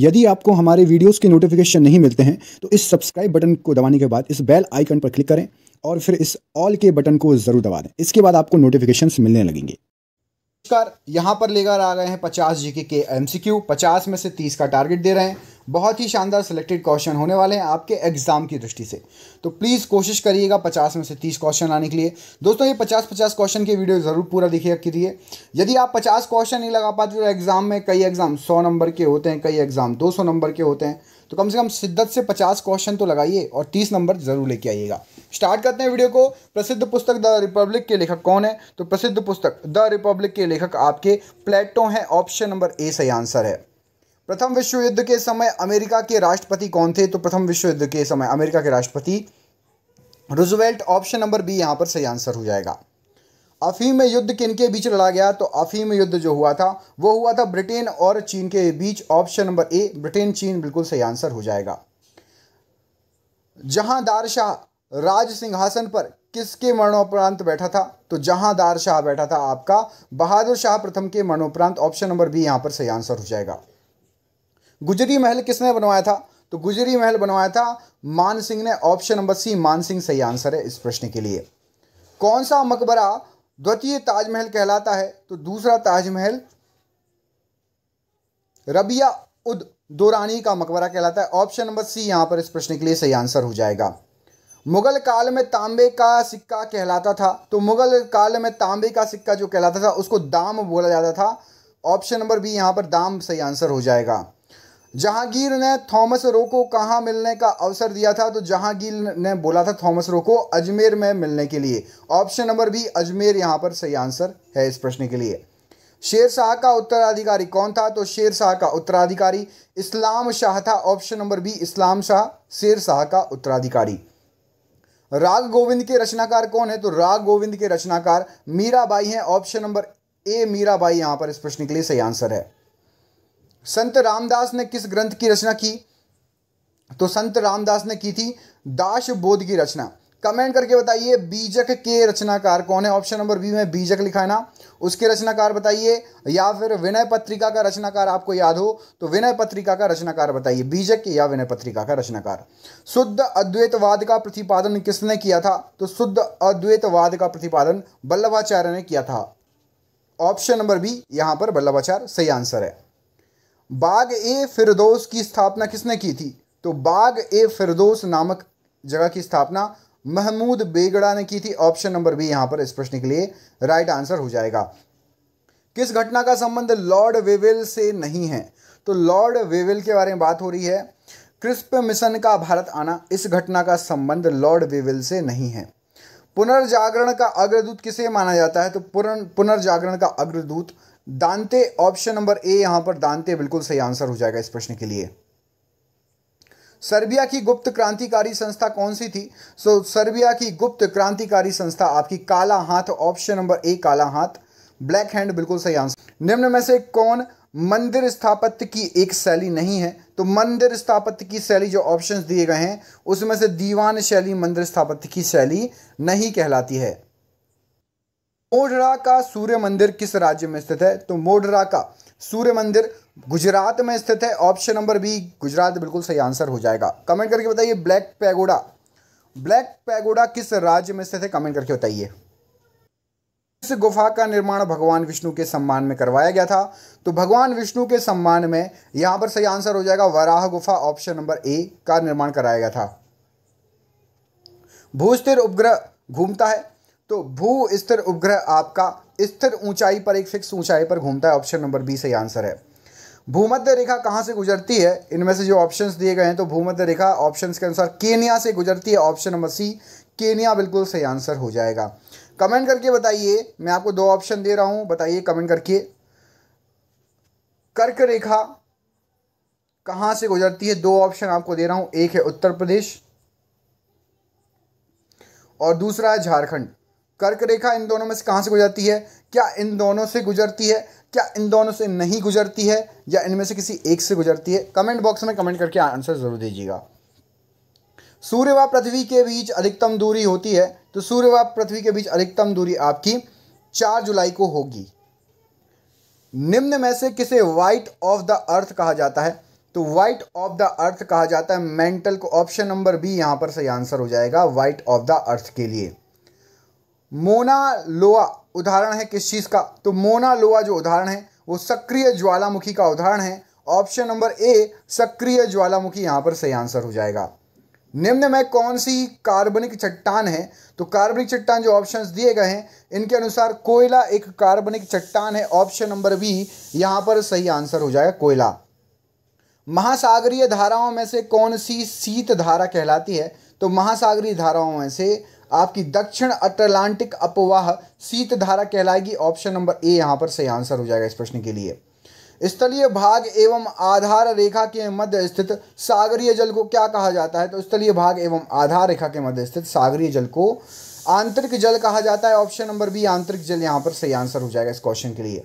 यदि आपको हमारे वीडियोस के नोटिफिकेशन नहीं मिलते हैं तो इस सब्सक्राइब बटन को दबाने के बाद इस बेल आइकन पर क्लिक करें और फिर इस ऑल के बटन को ज़रूर दबा दें इसके बाद आपको नोटिफिकेशन मिलने लगेंगे नमस्कार यहाँ पर लेकर आ गए हैं पचास जी के एम सी क्यू पचास में से तीस का टारगेट दे रहे हैं बहुत ही शानदार सिलेक्टेड क्वेश्चन होने वाले हैं आपके एग्ज़ाम की दृष्टि से तो प्लीज़ कोशिश करिएगा पचास में से तीस क्वेश्चन आने के लिए दोस्तों ये पचास पचास क्वेश्चन की वीडियो ज़रूर पूरा देखिए लिए यदि आप पचास क्वेश्चन नहीं लगा पाते तो एग्ज़ाम में कई एग्ज़ाम सौ नंबर के होते हैं कई एग्ज़ाम दो सौ नंबर के होते हैं तो कम से कम शिद्दत से पचास क्वेश्चन तो लगाइए और तीस नंबर जरूर लेके आइएगा स्टार्ट करते हैं वीडियो को प्रसिद्ध पुस्तक द रिपब्लिक के लेखक कौन है तो प्रसिद्ध पुस्तक द रिपब्लिक के लेखक आपके प्लेटो हैं ऑप्शन नंबर ए सही आंसर है प्रथम विश्व युद्ध के समय अमेरिका के राष्ट्रपति कौन थे तो प्रथम विश्व युद्ध के समय अमेरिका के राष्ट्रपति रुजवेल्ट ऑप्शन नंबर बी यहां पर सही आंसर हो जाएगा अफीम युद्ध के बीच लड़ा गया तो अफीम युद्ध जो हुआ था वो हुआ था ब्रिटेन और चीन के बीच ऑप्शन नंबर ए ब्रिटेन चीन बिल्कुल सही आंसर हो जाएगा जहांदार शाह राज सिंहासन पर किसके मरणोपरांत बैठा था तो जहांदार शाह बैठा था आपका बहादुर शाह प्रथम के मरणोपरांत ऑप्शन नंबर बी यहां पर सही आंसर हो जाएगा गुजरी महल किसने बनवाया था तो गुजरी महल बनवाया था मान सिंह ने ऑप्शन नंबर सी मान सिंह सही आंसर है इस प्रश्न के लिए कौन सा मकबरा द्वितीय ताजमहल कहलाता है तो दूसरा ताजमहल रबिया उद दोरानी का मकबरा कहलाता है ऑप्शन नंबर सी यहां पर इस प्रश्न के लिए सही आंसर हो जाएगा मुगल काल में तांबे का सिक्का कहलाता था तो मुगल काल में तांबे का सिक्का जो कहलाता था उसको दाम बोला जाता था ऑप्शन नंबर बी यहां पर दाम सही आंसर हो जाएगा जहांगीर ने थॉमस रो को कहा मिलने का अवसर दिया था तो जहांगीर ने बोला था थॉमस रो को अजमेर में मिलने के लिए ऑप्शन नंबर बी अजमेर यहां पर सही आंसर है इस प्रश्न के लिए शेर शाह का उत्तराधिकारी कौन था तो शेर शाह का उत्तराधिकारी इस्लाम शाह था option number B Islam Shah Sher Shah का उत्तराधिकारी राग गोविंद के रचनाकार कौन है तो राग गोविंद के रचनाकार मीराबाई हैं ऑप्शन नंबर ए मीराबाई यहां पर इस प्रश्न के लिए सही आंसर है संत रामदास ने किस ग्रंथ की रचना की तो संत रामदास ने की थी दास बोध की रचना कमेंट करके बताइए बीजक के रचनाकार कौन है ऑप्शन नंबर बी में बीजक लिखा है ना उसके रचनाकार बताइए या फिर विनय पत्रिका का रचनाकार आपको याद हो तो विनय पत्रिका का रचनाकार बताइए बीजक या विनय पत्रिका का रचनाकार शुद्ध अद्वैतवाद का प्रतिपादन किसने किया था तो शुद्ध अद्वैतवाद का प्रतिपादन बल्लभाचार्य ने किया था ऑप्शन नंबर बी यहां पर बल्लभाचार्य सही आंसर है बाग ए फिरदोस की स्थापना किसने की थी तो बाग ए फिरदोस नामक जगह की स्थापना महमूद बेगड़ा ने की थी ऑप्शन नंबर बी यहां पर इस प्रश्न के लिए राइट आंसर हो जाएगा किस घटना का संबंध लॉर्ड वेवेल से नहीं है तो लॉर्ड वेवेल के बारे में बात हो रही है क्रिस्प मिशन का भारत आना इस घटना का संबंध लॉर्ड वेवेल से नहीं है पुनर्जागरण का अग्रदूत किसे माना जाता है तो पुनर्जागरण का अग्रदूत दांते ऑप्शन नंबर ए यहां पर दांते बिल्कुल सही आंसर हो जाएगा इस प्रश्न के लिए सर्बिया की गुप्त क्रांतिकारी संस्था कौन सी थी सो so, सर्बिया की गुप्त क्रांतिकारी संस्था आपकी काला हाथ ऑप्शन नंबर ए काला हाथ ब्लैक हैंड बिल्कुल सही आंसर निम्न में से कौन मंदिर स्थापत्य की एक शैली नहीं है तो मंदिर स्थापत्य की शैली जो ऑप्शंस दिए गए हैं उसमें से दीवान शैली मंदिर स्थापत्य की शैली नहीं कहलाती है मोढरा का सूर्य मंदिर किस राज्य में स्थित है तो मोढरा का सूर्य मंदिर गुजरात में स्थित है ऑप्शन नंबर बी गुजरात बिल्कुल सही आंसर हो जाएगा कमेंट करके बताइए ब्लैक पैगोडा ब्लैक पैगोडा किस राज्य में स्थित है कमेंट करके बताइए इस गुफा का निर्माण भगवान विष्णु के सम्मान में करवाया गया था तो भगवान विष्णु के सम्मान में यहां पर सही आंसर हो जाएगा वराह गुफा ऑप्शन नंबर ए का निर्माण कराया गया था भूस्थिर उपग्रह घूमता है तो भू स्थिर उपग्रह आपका स्थिर ऊंचाई पर एक फिक्स ऊंचाई पर घूमता है ऑप्शन नंबर बी सही आंसर है भूमध्य रेखा कहाँ से गुजरती है इनमें से जो ऑप्शंस दिए गए हैं तो भूमध्य रेखा ऑप्शंस के अनुसार केनिया से गुजरती है ऑप्शन नंबर सी केनिया बिल्कुल सही आंसर हो जाएगा कमेंट करके बताइए मैं आपको दो ऑप्शन दे रहा हूँ बताइए कमेंट करके कर्क रेखा कहाँ से गुजरती है दो ऑप्शन आपको दे रहा हूँ एक है उत्तर प्रदेश और दूसरा है झारखंड कर्क रेखा इन दोनों में से कहाँ से गुजरती है क्या इन दोनों से गुजरती है क्या इन दोनों से नहीं गुजरती है या इनमें से किसी एक से गुजरती है कमेंट बॉक्स में कमेंट करके आंसर ज़रूर दीजिएगा सूर्य व पृथ्वी के बीच अधिकतम दूरी होती है तो सूर्य व पृथ्वी के बीच अधिकतम दूरी आपकी चार जुलाई को होगी निम्न में से किसे व्हाइट ऑफ द अर्थ कहा जाता है तो वाइट ऑफ द अर्थ कहा जाता है मेंटल को ऑप्शन नंबर बी यहां पर सही आंसर हो जाएगा व्हाइट ऑफ द अर्थ के लिए मोना लोआ उदाहरण है किस चीज़ का तो मोना लोआ जो उदाहरण है वो सक्रिय ज्वालामुखी का उदाहरण है ऑप्शन नंबर ए सक्रिय ज्वालामुखी यहां पर सही आंसर हो जाएगा निम्न में कौन सी कार्बनिक चट्टान है तो कार्बनिक चट्टान जो ऑप्शंस दिए गए हैं इनके अनुसार कोयला एक कार्बनिक चट्टान है ऑप्शन नंबर बी यहां पर सही आंसर हो जाएगा कोयला महासागरीय धाराओं में से कौन सी शीत धारा कहलाती है तो महासागरीय धाराओं में से आपकी दक्षिण अटलांटिक अपवाह शीत धारा कहलाएगी ऑप्शन नंबर ए यहां पर सही आंसर हो जाएगा इस प्रश्न के लिए स्थलीय भाग एवं आधार रेखा के मध्य स्थित सागरीय जल को क्या कहा जाता है तो स्थलीय भाग एवं आधार रेखा के मध्य स्थित सागरीय जल को आंतरिक जल कहा जाता है ऑप्शन नंबर बी आंतरिक जल यहां पर सही आंसर हो जाएगा इस क्वेश्चन के लिए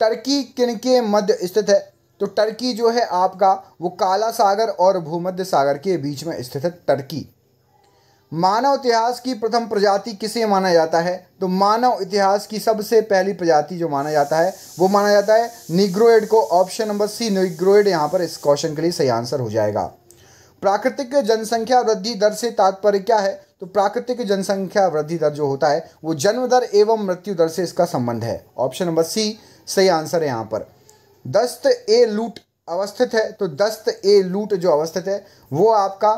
टर्की किनके मध्य स्थित है तो टर्की जो है आपका वो काला सागर और भूमध्य सागर के बीच में स्थित है टर्की मानव इतिहास की प्रथम प्रजाति किसे माना जाता है तो मानव इतिहास की सबसे पहली प्रजाति जो माना जाता है वो माना जाता है निग्रोइड को ऑप्शन नंबर सी निग्रोइड यहाँ पर इस क्वेश्चन के लिए सही आंसर हो जाएगा प्राकृतिक जनसंख्या वृद्धि दर से तात्पर्य क्या है तो प्राकृतिक जनसंख्या वृद्धि दर जो होता है वो जन्म दर एवं मृत्यु दर से इसका संबंध है ऑप्शन नंबर सी सही आंसर है यहाँ पर दस्त ए लूट अवस्थित है तो दस्त ए लूट जो अवस्थित है वो आपका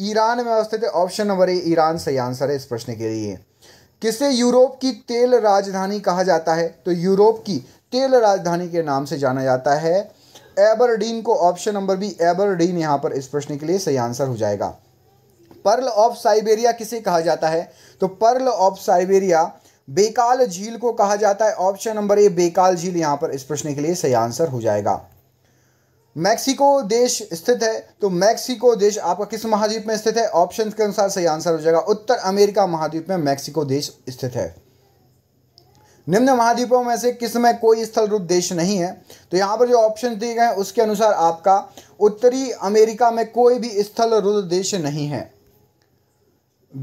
ईरान में अवस्थित है ऑप्शन नंबर ए ईरान सही आंसर है इस प्रश्न के लिए किसे यूरोप की तेल राजधानी कहा जाता है तो यूरोप की तेल राजधानी के नाम से जाना जाता है एबरडीन को ऑप्शन नंबर बी एबरडीन यहां पर इस प्रश्न के लिए सही आंसर हो जाएगा पर्ल ऑफ साइबेरिया किसे कहा जाता है तो पर्ल ऑफ साइबेरिया बेकाल झील को कहा जाता है ऑप्शन नंबर ए बेकाल झील यहां पर इस प्रश्न के लिए सही आंसर हो जाएगा मैक्सिको देश स्थित है तो मैक्सिको देश आपका किस महाद्वीप में स्थित है ऑप्शन के अनुसार सही आंसर हो जाएगा उत्तर अमेरिका महाद्वीप में मैक्सिको देश स्थित है निम्न महाद्वीपों में से किस में कोई स्थल रूप देश नहीं है तो यहां पर जो ऑप्शन दिए गए हैं उसके अनुसार आपका उत्तरी अमेरिका में कोई भी स्थल रूप देश नहीं है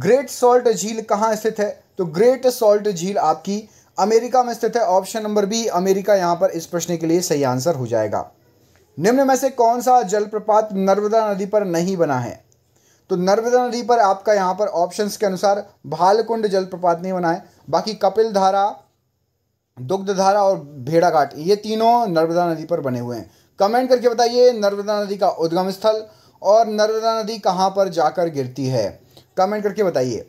ग्रेट सॉल्ट झील कहां स्थित है तो ग्रेट सॉल्ट झील आपकी अमेरिका में स्थित है ऑप्शन नंबर बी अमेरिका यहां पर इस प्रश्न के लिए सही आंसर हो जाएगा निम्न में से कौन सा जलप्रपात नर्मदा नदी पर नहीं बना है तो नर्मदा नदी पर आपका यहां पर ऑप्शंस के अनुसार भालकुंड जलप्रपात नहीं बना है बाकी कपिल धारा दुग्ध धारा और भेड़ाघाट ये तीनों नर्मदा नदी पर बने हुए हैं कमेंट करके बताइए नर्मदा नदी का उद्गम स्थल और नर्मदा नदी कहाँ पर जाकर गिरती है कमेंट करके बताइए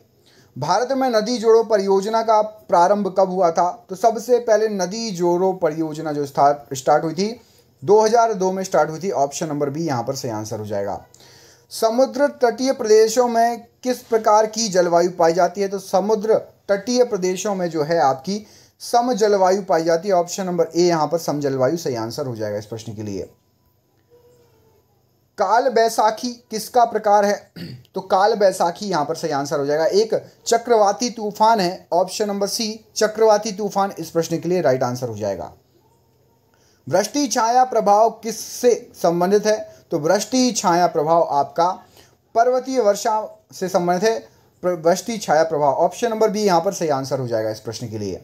भारत में नदी जोड़ो परियोजना का प्रारंभ कब हुआ था तो सबसे पहले नदी जोड़ो परियोजना जो स्टार्ट हुई थी 2002 में स्टार्ट हुई थी ऑप्शन नंबर बी यहां पर सही आंसर हो जाएगा समुद्र तटीय प्रदेशों में किस प्रकार की जलवायु पाई जाती है तो समुद्र तटीय प्रदेशों में जो है आपकी सम जलवायु पाई जाती है ऑप्शन नंबर ए यहां पर सम जलवायु सही आंसर हो जाएगा इस प्रश्न के लिए काल बैसाखी किसका प्रकार है तो काल बैसाखी यहां पर सही आंसर हो जाएगा एक चक्रवाती तूफान है ऑप्शन नंबर सी चक्रवाती तूफान इस प्रश्न के लिए राइट आंसर हो जाएगा वृष्टि छाया प्रभाव किससे संबंधित है तो वृष्टि छाया प्रभाव आपका पर्वतीय वर्षा से संबंधित है वृष्टि छाया प्रभाव ऑप्शन नंबर बी यहां पर सही आंसर हो जाएगा इस प्रश्न के लिए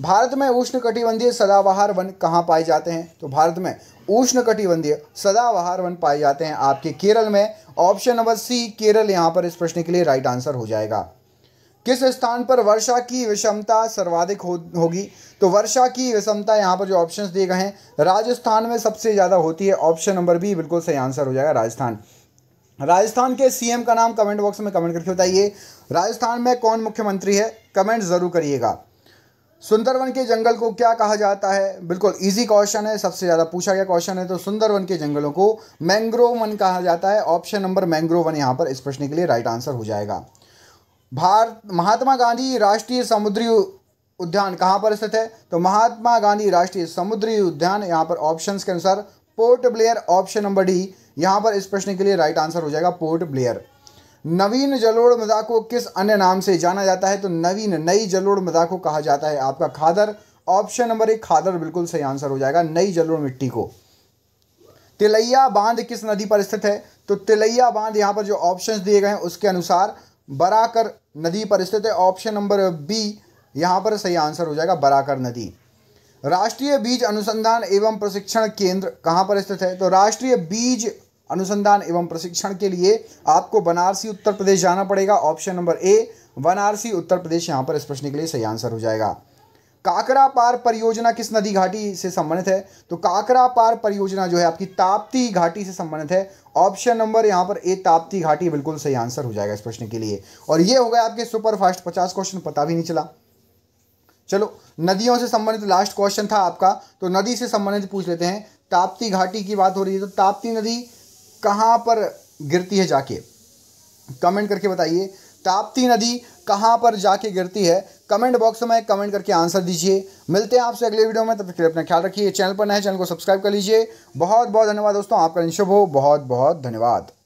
भारत में उष्णकटिबंधीय सदाबहार वन कहाँ पाए जाते हैं तो भारत में उष्णकटिबंधीय सदाबहार वन पाए जाते हैं आपके केरल में ऑप्शन नंबर सी केरल यहाँ पर इस प्रश्न के लिए राइट आंसर हो जाएगा किस स्थान पर वर्षा की विषमता सर्वाधिक हो, होगी तो वर्षा की विषमता यहाँ पर जो ऑप्शन दिए गए हैं राजस्थान में सबसे ज़्यादा होती है ऑप्शन नंबर बी बिल्कुल सही आंसर हो जाएगा राजस्थान राजस्थान के सीएम का नाम कमेंट बॉक्स में कमेंट करके बताइए राजस्थान में कौन मुख्यमंत्री है कमेंट ज़रूर करिएगा सुंदरवन के जंगल को क्या कहा जाता है बिल्कुल इजी क्वेश्चन है सबसे ज़्यादा पूछा गया क्वेश्चन है तो सुंदरवन के जंगलों को मैंग्रोव वन कहा जाता है ऑप्शन नंबर मैंग्रोव वन यहाँ पर इस प्रश्न के लिए राइट आंसर हो जाएगा भारत महात्मा गांधी राष्ट्रीय समुद्री उद्यान कहाँ पर स्थित है तो महात्मा गांधी राष्ट्रीय समुद्री उद्यान यहाँ पर ऑप्शन के अनुसार Port Blair option number D यहाँ पर इस प्रश्न के लिए राइट आंसर हो जाएगा पोर्ट ब्लेयर नवीन जलोड़ मदा को किस अन्य नाम से जाना जाता है तो नवीन नई जलोड़ मदा को कहा जाता है आपका खादर ऑप्शन नंबर एक खादर बिल्कुल सही आंसर हो जाएगा नई जलोड़ मिट्टी को तिलैया बांध किस नदी पर स्थित है तो तिलैया बांध यहाँ पर जो ऑप्शंस दिए गए हैं उसके अनुसार बराकर नदी पर स्थित है ऑप्शन नंबर बी यहाँ पर सही आंसर हो जाएगा बराकर नदी राष्ट्रीय बीज अनुसंधान एवं प्रशिक्षण केंद्र कहाँ पर स्थित है तो राष्ट्रीय बीज अनुसंधान एवं प्रशिक्षण के लिए आपको बनारसी उत्तर प्रदेश जाना पड़ेगा option number A Banarasi Uttar Pradesh यहाँ पर इस प्रश्न के लिए सही आंसर हो जाएगा काकरा पार परियोजना किस नदी घाटी से संबंधित है तो काकरा पार परियोजना जो है आपकी ताप्ती घाटी से संबंधित है ऑप्शन नंबर यहां पर ए ताप्ती घाटी बिल्कुल सही आंसर हो जाएगा इस प्रश्न के लिए और ये हो गया आपके सुपर फास्ट पचास क्वेश्चन पता भी नहीं चला चलो नदियों से संबंधित लास्ट क्वेश्चन था आपका तो नदी से संबंधित पूछ लेते हैं ताप्ती घाटी की बात हो रही है तो ताप्ती नदी कहां पर गिरती है जाके कमेंट करके बताइए ताप्ती नदी कहां पर जाके गिरती है कमेंट बॉक्स में कमेंट करके आंसर दीजिए मिलते हैं आपसे अगले वीडियो में तब तक के लिए अपना ख्याल रखिए चैनल पर नए चैनल को सब्सक्राइब कर लीजिए बहुत बहुत धन्यवाद दोस्तों आपका निशुभ हो बहुत बहुत धन्यवाद